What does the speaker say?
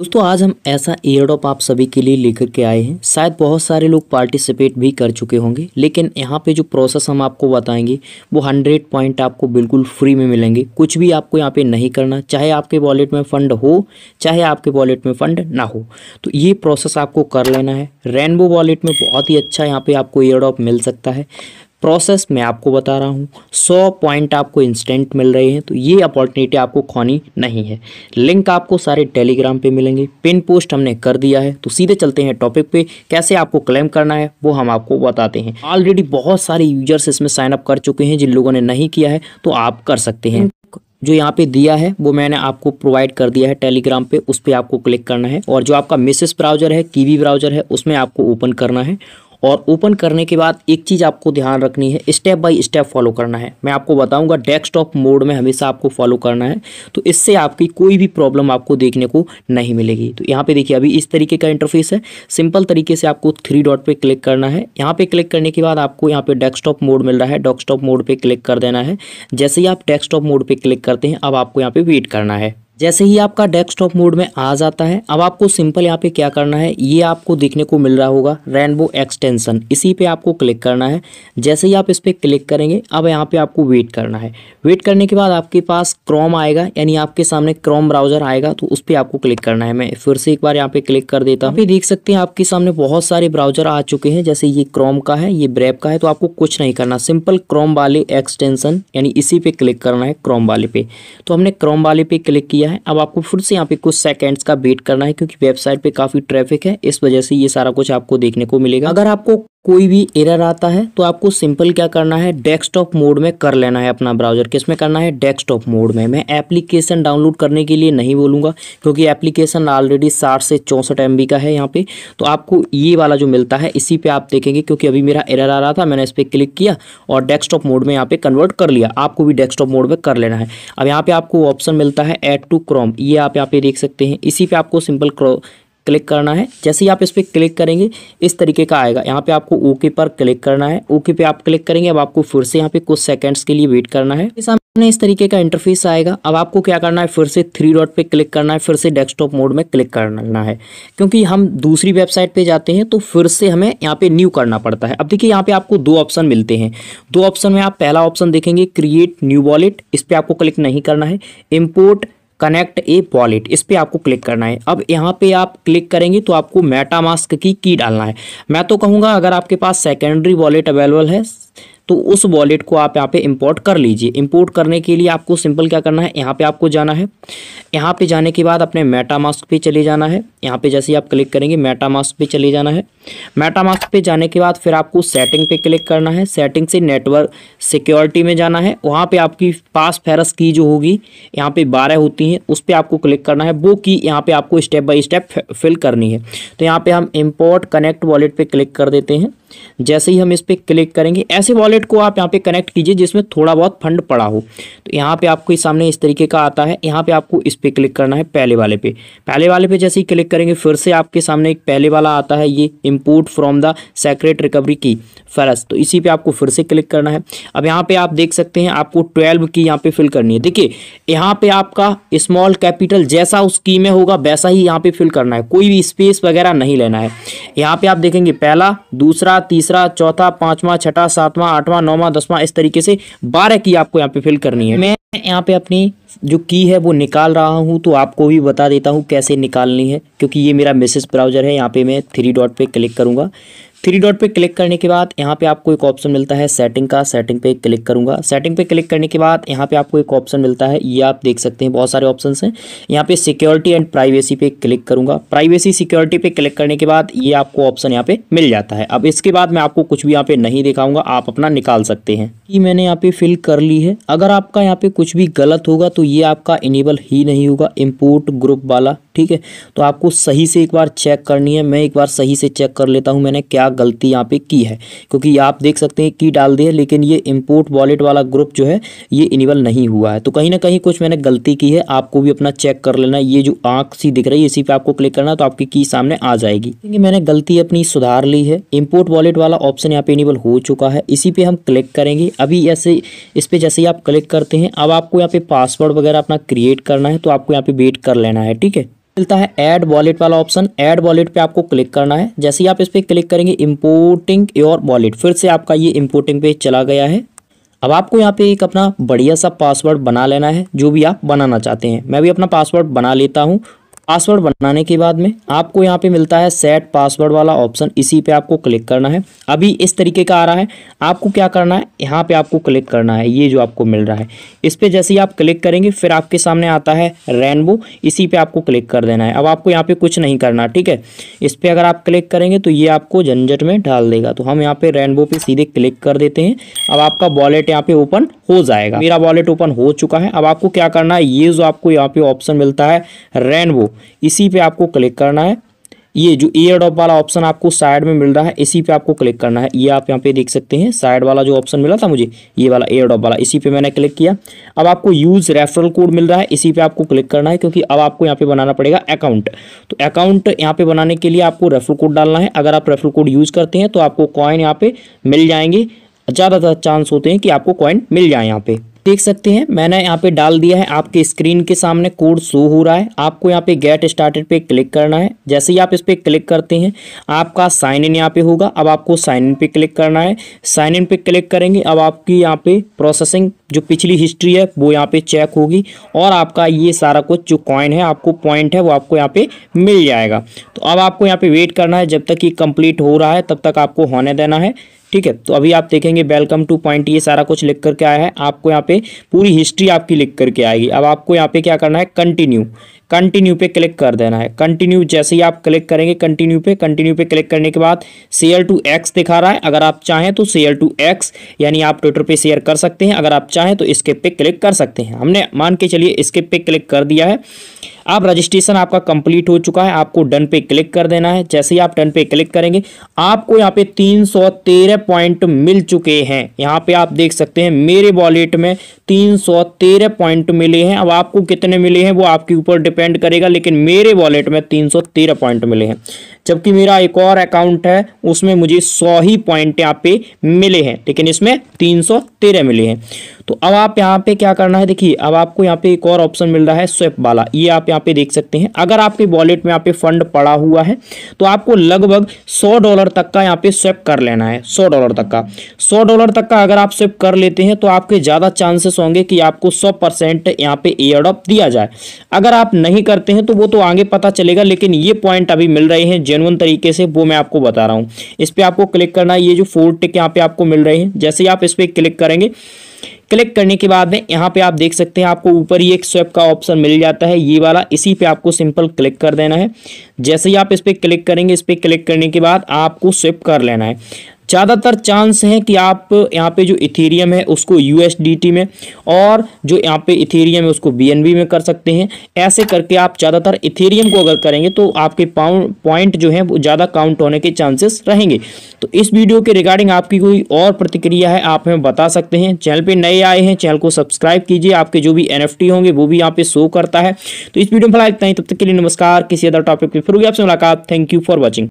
दोस्तों आज हम ऐसा एयरडॉप आप सभी के लिए लेकर के आए हैं शायद बहुत सारे लोग पार्टिसिपेट भी कर चुके होंगे लेकिन यहाँ पे जो प्रोसेस हम आपको बताएंगे वो हंड्रेड पॉइंट आपको बिल्कुल फ्री में मिलेंगे कुछ भी आपको यहाँ पे नहीं करना चाहे आपके वॉलेट में फ़ंड हो चाहे आपके वॉलेट में फ़ंड ना हो तो ये प्रोसेस आपको कर लेना है रेनबो वॉलेट में बहुत ही अच्छा यहाँ पर आपको एयरडॉप मिल सकता है प्रोसेस मैं आपको बता रहा हूँ सौ पॉइंट आपको इंस्टेंट मिल रहे हैं तो ये अपॉर्चुनिटी आपको खोनी नहीं है लिंक आपको सारे टेलीग्राम पे मिलेंगे पिन पोस्ट हमने कर दिया है तो सीधे चलते हैं टॉपिक पे कैसे आपको क्लेम करना है वो हम आपको बताते हैं ऑलरेडी बहुत सारे यूजर्स इसमें साइन अप कर चुके हैं जिन लोगों ने नहीं किया है तो आप कर सकते हैं जो यहाँ पे दिया है वो मैंने आपको प्रोवाइड कर दिया है टेलीग्राम पे उस पर आपको क्लिक करना है और जो आपका मिसेस ब्राउजर है कीवी ब्राउजर है उसमें आपको ओपन करना है और ओपन करने के बाद एक चीज़ आपको ध्यान रखनी है स्टेप बाय स्टेप फॉलो करना है मैं आपको बताऊंगा डेस्कटॉप मोड में हमेशा आपको फॉलो करना है तो इससे आपकी कोई भी प्रॉब्लम आपको देखने को नहीं मिलेगी तो यहाँ पे देखिए अभी इस तरीके का इंटरफेस है सिंपल तरीके से आपको थ्री डॉट पर क्लिक करना है यहाँ पर क्लिक करने के बाद आपको यहाँ पर डेस्कटॉप मोड मिल रहा है डेस्कटॉप मोड पर क्लिक कर देना है जैसे ही आप डेस्कटॉप मोड पर क्लिक करते हैं अब आपको यहाँ पर वेट करना है जैसे ही आपका डेस्कटॉप मोड में आ जाता है अब आपको सिंपल यहाँ पे क्या करना है ये आपको देखने को मिल रहा होगा रेनबो एक्सटेंशन इसी पे आपको क्लिक करना है जैसे ही आप इस पर क्लिक करेंगे अब यहाँ पे आपको वेट करना है वेट करने के बाद आपके पास क्रोम आएगा यानी आपके सामने क्रोम ब्राउजर आएगा तो उस पर आपको क्लिक करना है मैं फिर से एक बार यहाँ पे क्लिक कर देता हूँ देख सकते हैं आपके सामने बहुत सारे ब्राउजर आ चुके हैं जैसे ये क्रोम का है ये ब्रेप का है तो आपको कुछ नहीं करना सिंपल क्रोम वाले एक्सटेंशन यानी इसी पे क्लिक करना है क्रोम वाले पे तो हमने क्रोम वाले पे क्लिक किया दिया है अब आपको फिर से यहाँ पे कुछ सेकंड्स का वेट करना है क्योंकि वेबसाइट पे काफ़ी ट्रैफिक है इस वजह से ये सारा कुछ आपको देखने को मिलेगा अगर आपको कोई भी एरर आता है तो आपको सिंपल क्या करना है डेस्कटॉप मोड में कर लेना है अपना ब्राउजर किस में करना है डेस्कटॉप मोड में मैं एप्लीकेशन डाउनलोड करने के लिए नहीं बोलूँगा क्योंकि एप्लीकेशन ऑलरेडी साठ से चौंसठ एम का है यहाँ पे तो आपको ये वाला जो मिलता है इसी पे आप देखेंगे क्योंकि अभी मेरा एरर आ रहा था मैंने इस पर क्लिक किया और डेस्कटॉप मोड में यहाँ पर कन्वर्ट कर लिया आपको भी डेस्कटॉप मोड में कर लेना है अब यहाँ पर आपको ऑप्शन मिलता है एड टू क्रॉम ये आप यहाँ पे देख सकते हैं इसी पे आपको सिंपल क्लिक करना है जैसे ही आप इस पर क्लिक करेंगे इस तरीके का आएगा यहाँ पे आपको ओके पर क्लिक करना है ओके पे आप क्लिक करेंगे अब आपको फिर से यहाँ पे कुछ सेकंड्स के लिए वेट करना है सामने इस तरीके का इंटरफेस आएगा अब आपको क्या करना है फिर से थ्री डॉट पे क्लिक करना है फिर से डेस्कटॉप मोड में क्लिक करना है क्योंकि हम दूसरी वेबसाइट पर जाते हैं तो फिर से हमें यहाँ पे न्यू करना पड़ता है अब देखिए यहाँ पे आपको दो ऑप्शन मिलते हैं दो ऑप्शन में आप पहला ऑप्शन देखेंगे क्रिएट न्यू वॉलेट इस पर आपको क्लिक नहीं करना है इम्पोर्ट कनेक्ट ए वॉलेट इस पर आपको क्लिक करना है अब यहाँ पे आप क्लिक करेंगे तो आपको मेटामास्क की की डालना है मैं तो कहूँगा अगर आपके पास सेकेंडरी वॉलेट अवेलेबल है तो उस वॉलेट को आप यहाँ पे इंपोर्ट कर लीजिए इंपोर्ट करने के लिए आपको सिंपल क्या करना है यहाँ पे आपको जाना है यहाँ पे जाने के बाद अपने मेटा मास्क पे चले जाना है यहाँ पे जैसे आप क्लिक करेंगे मेटा मास्क पे चले जाना है मेटा मास्क पे जाने के बाद फिर आपको सेटिंग पे क्लिक करना है सेटिंग से नेटवर्क सिक्योरिटी में जाना है वहाँ पर आपकी पास फेरस की जो होगी यहाँ पर बारह होती हैं उस पर आपको क्लिक करना है वो की यहाँ पर आपको स्टेप बाई स्टेप फिल करनी है तो यहाँ पर हम इम्पोर्ट कनेक्ट वॉलेट पर क्लिक कर देते हैं जैसे ही हम इस पर क्लिक करेंगे ऐसे वॉलेट को आप यहाँ पे कनेक्ट कीजिए जिसमें थोड़ा बहुत फंड पड़ा हो तो यहाँ पे आपको सामने इस तरीके का आता है यहाँ पे आपको इस पर क्लिक करना है पहले वाले पे पहले वाले पे जैसे ही क्लिक करेंगे फिर से आपके सामने एक पहले वाला आता है ये import from the secret recovery की फरस तो इसी पर आपको फिर से क्लिक करना है अब यहाँ पर आप देख सकते हैं आपको ट्वेल्व की यहाँ पर फिल करनी है देखिए यहाँ पर आपका स्मॉल कैपिटल जैसा उस की में होगा वैसा ही यहाँ पर फिल करना है कोई भी स्पेस वगैरह नहीं लेना है यहाँ पर आप देखेंगे पहला दूसरा पहला तीसरा चौथा पांचवा छठा सातवां आठवां नौवां दसवां इस तरीके से बारह की आपको यहाँ पे फिल करनी है यहाँ पे अपनी जो की है वो निकाल रहा हूँ तो आपको भी बता देता हूँ कैसे निकालनी है क्योंकि ये मेरा मैसेज ब्राउज़र है यहाँ पे मैं थ्री डॉट पे क्लिक करूँगा थ्री डॉट पे क्लिक करने के बाद यहाँ पे आपको एक ऑप्शन मिलता है सेटिंग का सेटिंग पे क्लिक करूँगा सेटिंग पे क्लिक करने के बाद यहाँ पे आपको एक ऑप्शन मिलता है ये आप देख सकते हैं बहुत सारे ऑप्शन हैं यहाँ पे सिक्योरिटी एंड प्राइवेसी पे क्लिक करूँगा प्राइवेसी सिक्योरिटी पे क्लिक करने के बाद ये आपको ऑप्शन यहाँ पे मिल जाता है अब इसके बाद मैं आपको कुछ भी यहाँ पे नहीं दिखाऊंगा आप अपना निकाल सकते हैं कि मैंने यहाँ पे फिल कर ली है अगर आपका यहाँ पे कुछ कुछ भी गलत होगा तो ये आपका इनेबल ही नहीं होगा इम्पोर्ट ग्रुप वाला ठीक है तो आपको सही से एक बार चेक करनी है मैं एक बार सही से चेक कर लेता हूँ मैंने क्या गलती यहाँ पे की है क्योंकि आप देख सकते हैं की डाल दी है लेकिन ये इम्पोर्ट वॉलेट वाला ग्रुप जो है ये इनेबल नहीं हुआ है तो कहीं ना कहीं कुछ मैंने गलती की है आपको भी अपना चेक कर लेना ये जो आँख सी दिख रही है इसी पर आपको क्लिक करना तो आपकी की सामने आ जाएगी क्योंकि मैंने गलती अपनी सुधार ली है इम्पोर्ट वॉलेट वाला ऑप्शन यहाँ पे इनेबल हो चुका है इसी पे हम क्लिक करेंगे अभी ऐसे इस पर जैसे ही आप क्लिक करते हैं अब आपको यहाँ पे पासवर्ड वगैरह अपना क्रिएट करना है तो आपको यहाँ पे वेट कर लेना है ठीक है मिलता है ऐड वॉलेट वाला ऑप्शन ऐड वॉलेट पे आपको क्लिक करना है जैसे ही आप इस पर क्लिक करेंगे इम्पोर्टिंग योर वॉलेट फिर से आपका ये इम्पोर्टिंग पे चला गया है अब आपको यहाँ पे एक अपना बढ़िया सा पासवर्ड बना लेना है जो भी आप बनाना चाहते हैं मैं भी अपना पासवर्ड बना लेता हूँ पासवर्ड बनाने के बाद में आपको यहाँ पे मिलता है सेट पासवर्ड वाला ऑप्शन इसी पे आपको क्लिक करना है अभी इस तरीके का आ रहा है आपको क्या करना है यहाँ पे आपको क्लिक करना है ये जो आपको मिल रहा है इस पर जैसे ही आप क्लिक करेंगे फिर आपके सामने आता है रेनबो इसी पे आपको क्लिक कर देना है अब आपको यहाँ पर कुछ नहीं करना ठीक है इस पर अगर आप क्लिक करेंगे तो ये आपको झंझट में डाल देगा तो हम यहाँ पर रेनबो पर सीधे क्लिक कर देते हैं अब आपका वॉलेट यहाँ पर ओपन हो जाएगा मेरा वॉलेट ओपन हो चुका है अब आपको क्या करना है ये जो आपको यहाँ पर ऑप्शन मिलता है रेनबो इसी पे आपको क्लिक करना है ये जो एयर डॉप वाला ऑप्शन आपको साइड में मिल रहा है इसी पे आपको क्लिक करना है ये आप यहाँ पे देख सकते हैं साइड वाला जो ऑप्शन मिला था मुझे ये वाला एयर डॉप वाला इसी पे मैंने क्लिक किया अब आपको यूज़ रेफरल कोड मिल रहा है इसी पे आपको क्लिक करना है क्योंकि अब आपको यहाँ पे बनाना पड़ेगा अकाउंट तो अकाउंट यहाँ पे बनाने के लिए आपको रेफरल कोड डालना है अगर आप रेफरल कोड यूज़ करते हैं तो आपको कॉइन यहाँ पर मिल जाएंगे ज़्यादातर चांस होते हैं कि आपको कॉइन मिल जाए यहाँ पर देख सकते हैं मैंने यहाँ पे डाल दिया है आपके स्क्रीन के सामने कोड शो हो रहा है आपको यहाँ पे गेट स्टार्टेड पे क्लिक करना है जैसे ही आप इस पर क्लिक करते हैं आपका साइन इन यहाँ पे होगा अब आपको साइन इन पे क्लिक करना है साइन इन पे क्लिक करेंगे अब आपकी यहाँ पे प्रोसेसिंग जो पिछली हिस्ट्री है वो यहाँ पे चेक होगी और आपका ये सारा कुछ जो कॉइन है आपको पॉइंट है वो आपको यहाँ पे मिल जाएगा तो अब आपको यहाँ पे वेट करना है जब तक ये कंप्लीट हो रहा है तब तक आपको होने देना है ठीक है तो अभी आप देखेंगे वेलकम टू पॉइंट ये सारा कुछ लिख करके आया है आपको यहाँ पे पूरी हिस्ट्री आपकी लिख करके आएगी अब आपको यहाँ पे क्या करना है कंटिन्यू कंटिन्यू पे क्लिक कर देना है कंटिन्यू जैसे ही आप क्लिक करेंगे कंटिन्यू पे कंटिन्यू पे क्लिक करने के बाद शेयर टू एक्स दिखा रहा है अगर आप चाहें तो शेयर टू एक्स यानी आप ट्विटर पे शेयर कर सकते हैं अगर आप चाहें तो स्किप पे क्लिक कर सकते हैं हमने मान के चलिए स्किप पे क्लिक कर दिया है अब रजिस्ट्रेशन आपका कंप्लीट हो चुका है आपको डन पे क्लिक कर देना है जैसे ही आप डन पे क्लिक करेंगे आपको यहाँ पे तीन सौ तेरह पॉइंट मिल चुके हैं यहाँ पे आप देख सकते हैं मेरे वॉलेट में तीन सौ तेरह पॉइंट मिले हैं अब आपको कितने मिले हैं वो आपके ऊपर डिपेंड करेगा लेकिन मेरे वॉलेट में तीन पॉइंट मिले हैं जबकि मेरा एक और अकाउंट है उसमें मुझे सौ ही पॉइंट यहाँ पे मिले हैं लेकिन इसमें तीन सौ तेरह मिले हैं तो अब आप यहाँ पे क्या करना है देखिए अब आपको यहाँ पे एक और ऑप्शन मिल रहा है स्वेप वाला ये आप यहाँ पे देख सकते हैं अगर आपके वॉलेट में यहाँ पे फंड पड़ा हुआ है तो आपको लगभग सौ डॉलर तक का यहाँ पे स्वेप कर लेना है सौ डॉलर तक का सौ डॉलर तक का अगर आप स्वेप कर लेते हैं तो आपके ज़्यादा चांसेस होंगे कि आपको सौ परसेंट यहाँ पे एयरडॉप दिया जाए अगर आप नहीं करते हैं तो वो तो आगे पता चलेगा लेकिन ये पॉइंट अभी मिल रहे हैं जेनवन तरीके से वो मैं आपको बता रहा हूँ इस पर आपको क्लिक करना ये जो फोर टिक यहाँ पे आपको मिल रहे हैं जैसे ही आप इस पर क्लिक करेंगे क्लिक करने के बाद में यहाँ पे आप देख सकते हैं आपको ऊपर ही एक स्वेप का ऑप्शन मिल जाता है ये वाला इसी पे आपको सिंपल क्लिक कर देना है जैसे ही आप इस पर क्लिक करेंगे इस पर क्लिक करने के बाद आपको स्वेप कर लेना है ज़्यादातर चांस हैं कि आप यहाँ पे जो इथेरियम है उसको यू में और जो यहाँ पे इथेरियम है उसको बी में कर सकते हैं ऐसे करके आप ज़्यादातर इथेरियम को अगर करेंगे तो आपके पाउंड पॉइंट जो है वो ज़्यादा काउंट होने के चांसेस रहेंगे तो इस वीडियो के रिगार्डिंग आपकी कोई और प्रतिक्रिया है आप हमें बता सकते हैं चैनल पर नए आए हैं चैनल को सब्सक्राइब कीजिए आपके जो भी एन होंगे वो भी यहाँ पे शो करता है तो इस वीडियो में फिलहाल इतना ही तब तक के लिए नमस्कार किसी अदर टॉपिक पर फिर होगी आपसे मुलाकात थैंक यू फॉर वॉचिंग